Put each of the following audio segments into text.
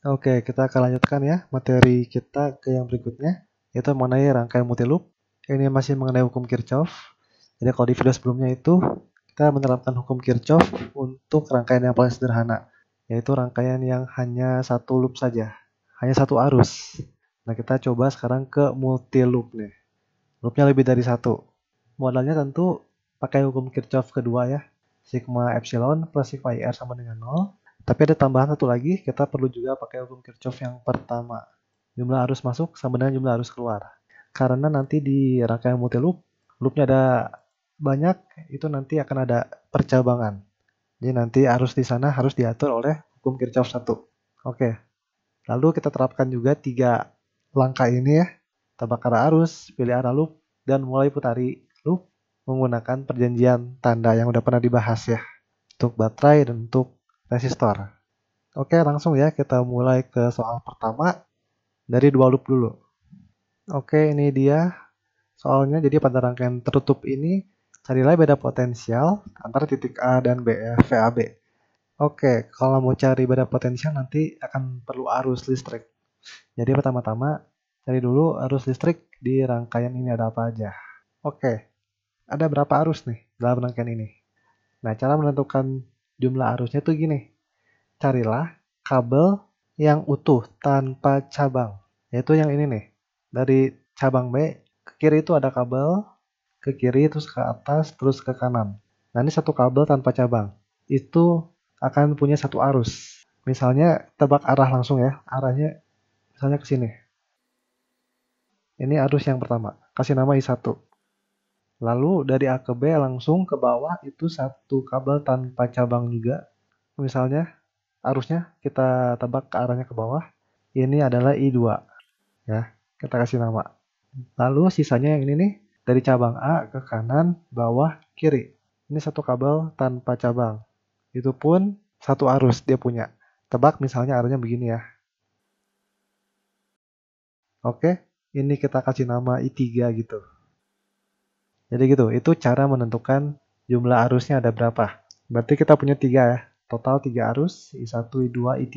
Oke, kita akan lanjutkan ya materi kita ke yang berikutnya, yaitu mengenai rangkaian multi loop. Ini masih mengenai hukum Kirchhoff. Jadi kalau di video sebelumnya itu, kita menerapkan hukum Kirchhoff untuk rangkaian yang paling sederhana, yaitu rangkaian yang hanya satu loop saja, hanya satu arus. Nah, kita coba sekarang ke multi loop nih. Loopnya lebih dari satu. Modalnya tentu pakai hukum Kirchhoff kedua ya, sigma epsilon plus sigma IR er sama dengan 0 tapi ada tambahan satu lagi, kita perlu juga pakai hukum Kirchhoff yang pertama. Jumlah arus masuk sama dengan jumlah arus keluar. Karena nanti di rangkaian multi loop, loopnya ada banyak, itu nanti akan ada percabangan. Jadi nanti arus di sana harus diatur oleh hukum Kirchhoff satu. Oke. Lalu kita terapkan juga tiga langkah ini ya. Tabak arah arus, pilih arah loop, dan mulai putari loop menggunakan perjanjian tanda yang udah pernah dibahas ya. Untuk baterai dan untuk resistor. Oke, langsung ya kita mulai ke soal pertama dari dua loop dulu. Oke, ini dia soalnya. Jadi pada rangkaian tertutup ini carilah beda potensial antara titik A dan B, eh, VAB. Oke, kalau mau cari beda potensial nanti akan perlu arus listrik. Jadi pertama-tama cari dulu arus listrik di rangkaian ini ada apa aja. Oke, ada berapa arus nih dalam rangkaian ini? Nah, cara menentukan Jumlah arusnya tuh gini. Carilah kabel yang utuh tanpa cabang. Yaitu yang ini nih. Dari cabang B ke kiri itu ada kabel, ke kiri terus ke atas, terus ke kanan. Nah ini satu kabel tanpa cabang. Itu akan punya satu arus. Misalnya tebak arah langsung ya. Arahnya misalnya ke sini. Ini arus yang pertama. Kasih nama I1. Lalu dari A ke B langsung ke bawah itu satu kabel tanpa cabang juga. Misalnya arusnya kita tebak ke arahnya ke bawah. Ini adalah I2. Ya, kita kasih nama. Lalu sisanya yang ini nih dari cabang A ke kanan, bawah, kiri. Ini satu kabel tanpa cabang. Itu pun satu arus dia punya. Tebak misalnya arahnya begini ya. Oke, ini kita kasih nama I3 gitu. Jadi gitu, itu cara menentukan jumlah arusnya ada berapa. Berarti kita punya tiga ya, total tiga arus, I1, I2, I3.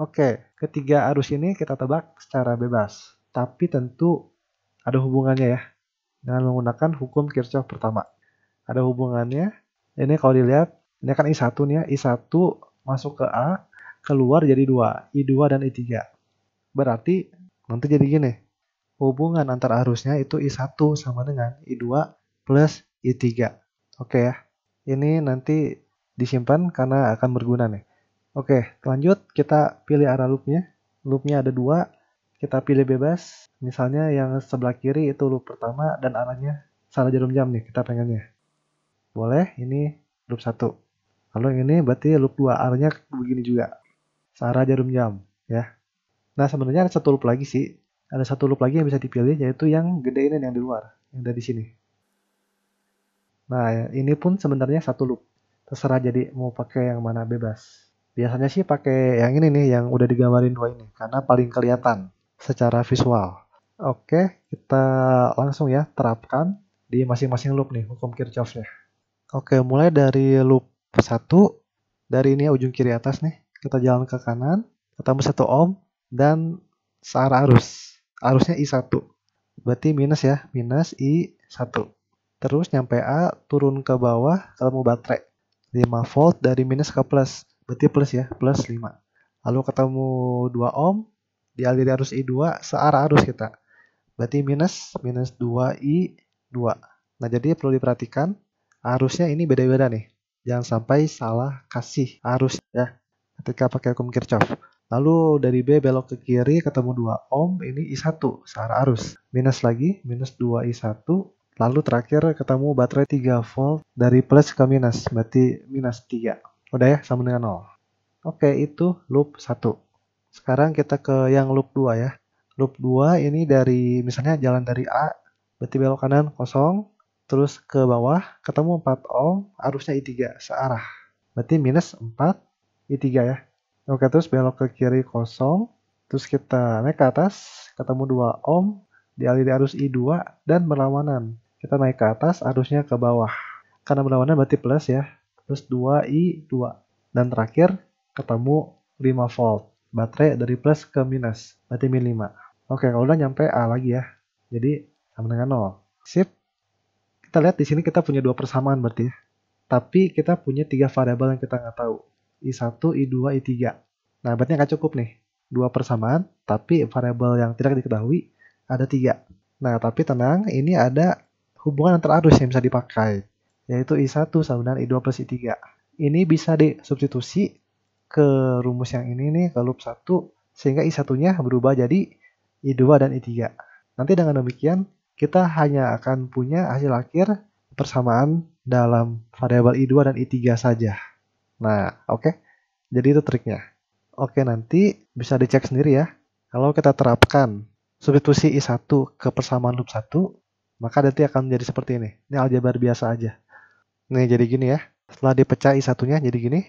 Oke, ketiga arus ini kita tebak secara bebas, tapi tentu ada hubungannya ya, dengan menggunakan hukum Kirchhoff pertama. Ada hubungannya, ini kalau dilihat, ini kan I1 nih ya, I1 masuk ke A, keluar jadi 2, I2 dan I3. Berarti nanti jadi gini, hubungan antar arusnya itu I1 sama dengan I2 plus I3. Oke ya, ini nanti disimpan karena akan berguna nih. Oke, lanjut kita pilih arah loopnya. Loopnya ada dua, kita pilih bebas. Misalnya yang sebelah kiri itu loop pertama dan arahnya salah jarum jam nih kita pengennya. Boleh, ini loop satu. Kalau yang ini berarti loop dua arahnya begini juga. Searah jarum jam ya. Nah sebenarnya ada satu loop lagi sih, ada satu loop lagi yang bisa dipilih yaitu yang gede ini yang di luar yang ada di sini nah ini pun sebenarnya satu loop terserah jadi mau pakai yang mana bebas biasanya sih pakai yang ini nih yang udah digambarin dua ini karena paling kelihatan secara visual oke kita langsung ya terapkan di masing-masing loop nih hukum Kirchhoff-nya oke mulai dari loop satu dari ini ya, ujung kiri atas nih kita jalan ke kanan ketemu satu ohm dan searah arus harusnya I1. Berarti minus ya, minus I1. Terus nyampe A turun ke bawah kalau mau baterai. 5 volt dari minus ke plus. Berarti plus ya, plus 5. Lalu ketemu 2 ohm, dialiri arus I2 searah arus kita. Berarti minus, minus 2I2. Nah, jadi perlu diperhatikan arusnya ini beda-beda nih. Jangan sampai salah kasih arus ya ketika pakai hukum Kirchhoff. Lalu dari B belok ke kiri ketemu 2 ohm ini I1 secara arus. Minus lagi minus 2 I1 lalu terakhir ketemu baterai 3 volt dari plus ke minus berarti minus 3. Udah ya sama dengan 0. Oke itu loop 1. Sekarang kita ke yang loop 2 ya. Loop 2 ini dari misalnya jalan dari A berarti belok kanan kosong terus ke bawah ketemu 4 ohm arusnya I3 searah. Berarti minus 4 I3 ya. Oke, terus belok ke kiri kosong. Terus kita naik ke atas, ketemu 2 ohm, dialiri arus I2 dan berlawanan. Kita naik ke atas, arusnya ke bawah. Karena berlawanan berarti plus ya. terus 2I2. Dan terakhir, ketemu 5 volt. Baterai dari plus ke minus, berarti min 5. Oke, kalau udah nyampe A lagi ya. Jadi sama dengan 0. Sip. Kita lihat di sini kita punya dua persamaan berarti ya. Tapi kita punya tiga variabel yang kita nggak tahu. I1, I2, I3. Nah, berarti nggak cukup nih. Dua persamaan, tapi variabel yang tidak diketahui ada tiga. Nah, tapi tenang, ini ada hubungan antar arus yang bisa dipakai, yaitu I1 sama dengan I2 plus I3. Ini bisa disubstitusi ke rumus yang ini nih, ke loop 1, sehingga I1-nya berubah jadi I2 dan I3. Nanti dengan demikian, kita hanya akan punya hasil akhir persamaan dalam variabel I2 dan I3 saja. Nah, oke. Okay. Jadi itu triknya. Oke, okay, nanti bisa dicek sendiri ya. Kalau kita terapkan substitusi I1 ke persamaan loop 1, maka nanti akan menjadi seperti ini. Ini aljabar biasa aja. Nih, jadi gini ya. Setelah dipecah I1-nya jadi gini.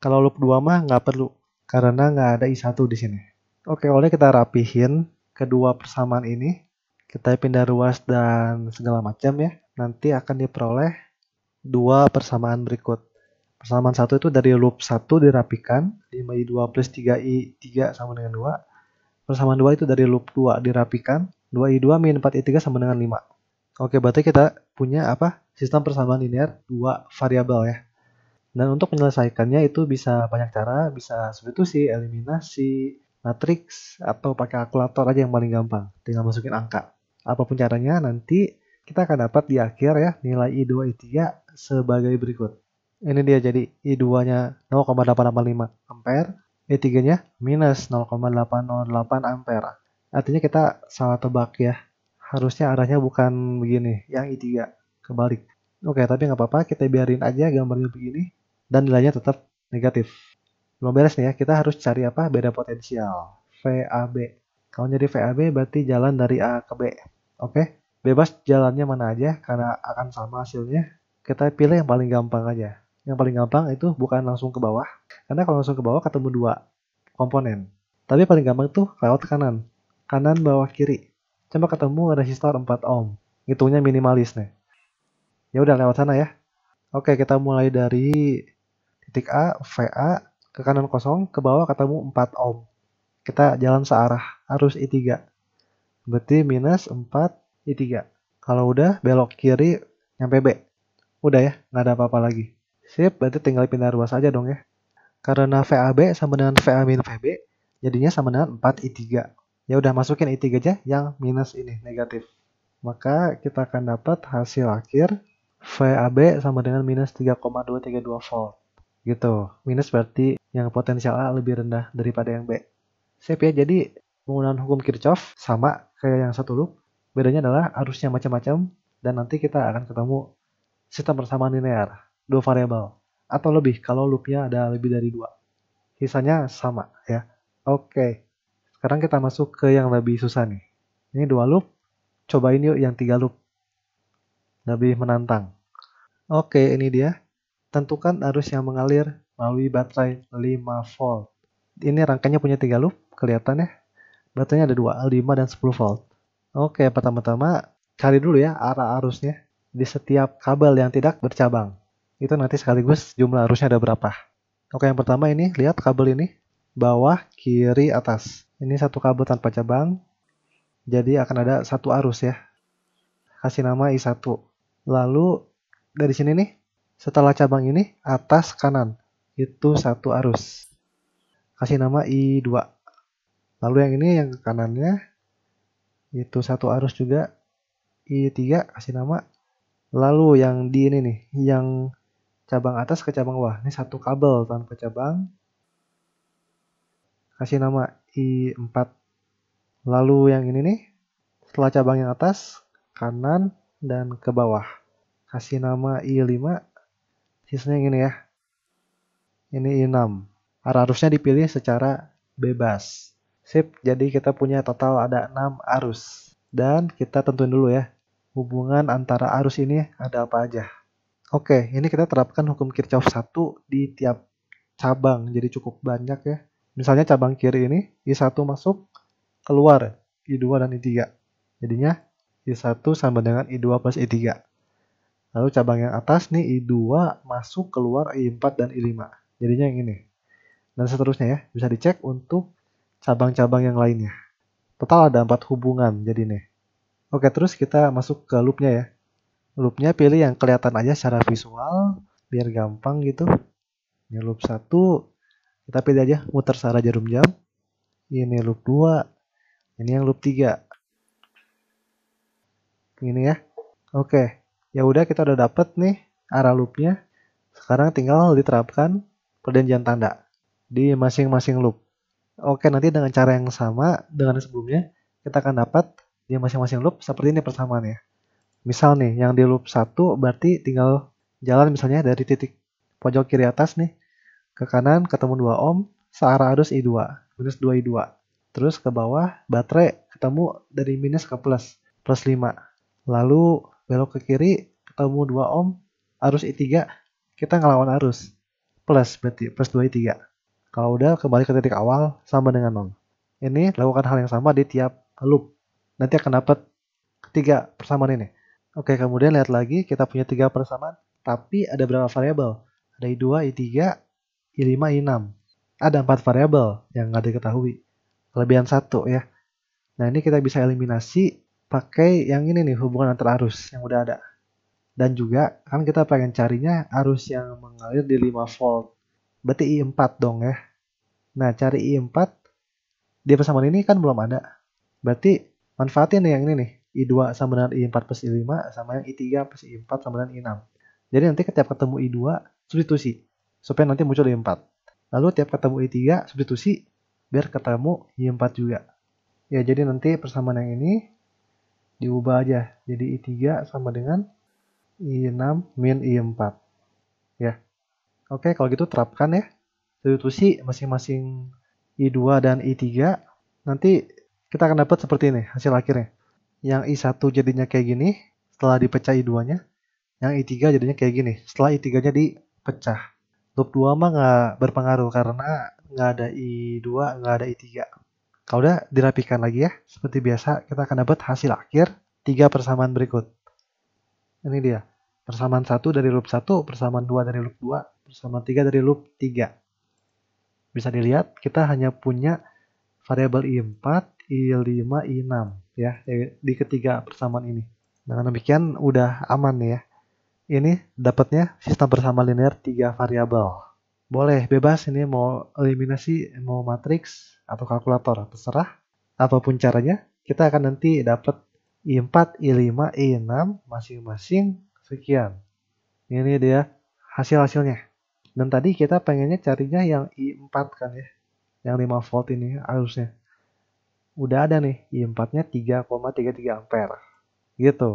Kalau loop 2 mah nggak perlu, karena nggak ada I1 di sini. Oke, oleh kita rapihin kedua persamaan ini. Kita pindah ruas dan segala macam ya. Nanti akan diperoleh dua persamaan berikut. Persamaan satu itu dari loop 1 dirapikan, 5i2 plus 3i3 sama dengan 2. Persamaan 2 itu dari loop 2 dirapikan, 2i2 min 4i3 sama dengan 5. Oke, berarti kita punya apa? Sistem persamaan linear 2 variabel ya. Dan untuk menyelesaikannya itu bisa banyak cara, bisa substitusi, eliminasi, matrix atau pakai kalkulator aja yang paling gampang. Tinggal masukin angka. Apapun caranya, nanti kita akan dapat di akhir ya nilai I2, I3 sebagai berikut ini dia jadi I2 nya 0,885 ampere I3 nya minus 0,808 ampere artinya kita salah tebak ya harusnya arahnya bukan begini yang I3 kebalik oke tapi nggak apa-apa kita biarin aja gambarnya begini dan nilainya tetap negatif belum beres nih ya kita harus cari apa beda potensial VAB kalau jadi VAB berarti jalan dari A ke B oke bebas jalannya mana aja karena akan sama hasilnya kita pilih yang paling gampang aja yang paling gampang itu bukan langsung ke bawah. Karena kalau langsung ke bawah ketemu dua komponen. Tapi paling gampang tuh lewat kanan. Kanan bawah kiri. Coba ketemu resistor 4 ohm. hitungnya minimalis nih. Ya udah lewat sana ya. Oke, kita mulai dari titik A, VA, ke kanan kosong, ke bawah ketemu 4 ohm. Kita jalan searah, arus I3. Berarti minus 4 I3. Kalau udah belok kiri, nyampe B. Udah ya, nggak ada apa-apa lagi. Sip, berarti tinggal pindah ruas aja dong ya. Karena VAB sama dengan VA min VB, jadinya sama dengan 4I3. Ya udah masukin I3 aja yang minus ini, negatif. Maka kita akan dapat hasil akhir VAB sama dengan minus 3,232 volt. Gitu. Minus berarti yang potensial A lebih rendah daripada yang B. Sip ya, jadi penggunaan hukum Kirchhoff sama kayak yang satu loop. Bedanya adalah arusnya macam-macam dan nanti kita akan ketemu sistem persamaan linear dua variabel atau lebih kalau loopnya ada lebih dari dua. Sisanya sama ya. Oke, sekarang kita masuk ke yang lebih susah nih. Ini dua loop, cobain yuk yang tiga loop. Lebih menantang. Oke, ini dia. Tentukan arus yang mengalir melalui baterai 5 volt. Ini rangkanya punya tiga loop, kelihatan ya. Baterainya ada dua, 5 dan 10 volt. Oke, pertama-tama cari dulu ya arah arusnya di setiap kabel yang tidak bercabang itu nanti sekaligus jumlah arusnya ada berapa. Oke, yang pertama ini, lihat kabel ini. Bawah, kiri, atas. Ini satu kabel tanpa cabang. Jadi akan ada satu arus ya. Kasih nama I1. Lalu, dari sini nih, setelah cabang ini, atas, kanan. Itu satu arus. Kasih nama I2. Lalu yang ini, yang kanannya, itu satu arus juga. I3, kasih nama. Lalu yang di ini nih, yang cabang atas ke cabang bawah. Ini satu kabel tanpa cabang. Kasih nama I4. Lalu yang ini nih, setelah cabang yang atas, kanan, dan ke bawah. Kasih nama I5, sisanya yang ini ya. Ini I6. Arusnya dipilih secara bebas. Sip, jadi kita punya total ada 6 arus. Dan kita tentuin dulu ya, hubungan antara arus ini ada apa aja. Oke, ini kita terapkan hukum Kirchhoff 1 di tiap cabang, jadi cukup banyak ya. Misalnya cabang kiri ini, I1 masuk, keluar I2 dan I3. Jadinya I1 sama dengan I2 plus I3. Lalu cabang yang atas nih I2 masuk keluar I4 dan I5. Jadinya yang ini. Dan seterusnya ya, bisa dicek untuk cabang-cabang yang lainnya. Total ada 4 hubungan jadi nih. Oke, terus kita masuk ke loopnya ya loopnya pilih yang kelihatan aja secara visual biar gampang gitu ini loop 1 kita pilih aja muter secara jarum jam ini loop 2 ini yang loop 3 ini ya oke ya udah kita udah dapet nih arah loopnya sekarang tinggal diterapkan perjanjian tanda di masing-masing loop oke nanti dengan cara yang sama dengan sebelumnya kita akan dapat di masing-masing loop seperti ini persamaannya Misal nih, yang di loop 1 berarti tinggal jalan misalnya dari titik pojok kiri atas nih ke kanan ketemu 2 ohm searah arus I2, minus 2 I2. Terus ke bawah, baterai ketemu dari minus ke plus, plus 5. Lalu belok ke kiri, ketemu 2 ohm, arus I3, kita ngelawan arus. Plus berarti, plus 2 I3. Kalau udah kembali ke titik awal, sama dengan 0. Ini lakukan hal yang sama di tiap loop. Nanti akan dapat ketiga persamaan ini. Oke, kemudian lihat lagi kita punya tiga persamaan, tapi ada berapa variabel? Ada I2, I3, I5, I6. Ada empat variabel yang nggak diketahui. Kelebihan satu ya. Nah, ini kita bisa eliminasi pakai yang ini nih, hubungan antar arus yang udah ada. Dan juga kan kita pengen carinya arus yang mengalir di 5 volt. Berarti I4 dong ya. Nah, cari I4 di persamaan ini kan belum ada. Berarti manfaatin yang ini nih. I2 sama dengan I4 plus I5 sama yang I3 plus I4 sama dengan I6. Jadi nanti ketika ketemu I2, substitusi. Supaya nanti muncul I4. Lalu tiap ketemu I3, substitusi biar ketemu I4 juga. Ya, jadi nanti persamaan yang ini diubah aja. Jadi I3 sama dengan I6 min I4. Ya. Oke, kalau gitu terapkan ya. Substitusi masing-masing I2 dan I3. Nanti kita akan dapat seperti ini hasil akhirnya yang I1 jadinya kayak gini setelah dipecah I2-nya. Yang I3 jadinya kayak gini setelah I3-nya dipecah. Loop 2 mah nggak berpengaruh karena nggak ada I2, nggak ada I3. Kalau udah dirapikan lagi ya, seperti biasa kita akan dapat hasil akhir tiga persamaan berikut. Ini dia, persamaan 1 dari loop 1, persamaan 2 dari loop 2, persamaan 3 dari loop 3. Bisa dilihat kita hanya punya variabel I4, I5, I6 ya eh, di ketiga persamaan ini. Dengan nah, demikian udah aman ya. Ini dapatnya sistem persamaan linear tiga variabel. Boleh bebas ini mau eliminasi, mau matriks atau kalkulator, terserah apapun caranya. Kita akan nanti dapat I4, I5, I6 masing-masing sekian. Ini dia hasil-hasilnya. Dan tadi kita pengennya carinya yang I4 kan ya. Yang 5 volt ini harusnya udah ada nih I4-nya 3,33 ampere. Gitu.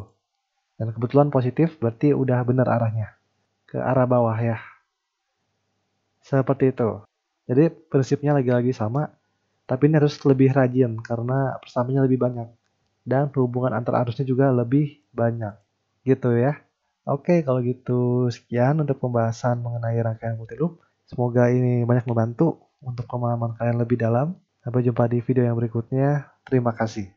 Dan kebetulan positif berarti udah bener arahnya. Ke arah bawah ya. Seperti itu. Jadi prinsipnya lagi-lagi sama. Tapi ini harus lebih rajin karena persamaannya lebih banyak. Dan hubungan antar arusnya juga lebih banyak. Gitu ya. Oke kalau gitu sekian untuk pembahasan mengenai rangkaian multi loop. Semoga ini banyak membantu untuk pemahaman kalian lebih dalam. Sampai jumpa di video yang berikutnya. Terima kasih.